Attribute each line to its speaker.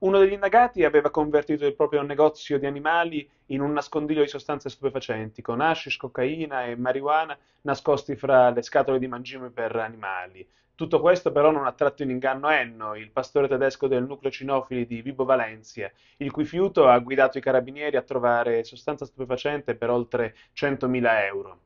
Speaker 1: Uno degli indagati aveva convertito il proprio negozio di animali in un nascondiglio di sostanze stupefacenti, con hashish, cocaina e marijuana nascosti fra le scatole di mangime per animali. Tutto questo però non ha tratto in inganno Enno, il pastore tedesco del nucleo cinofili di Vibo Valencia, il cui fiuto ha guidato i carabinieri a trovare sostanza stupefacente per oltre 100.000 euro.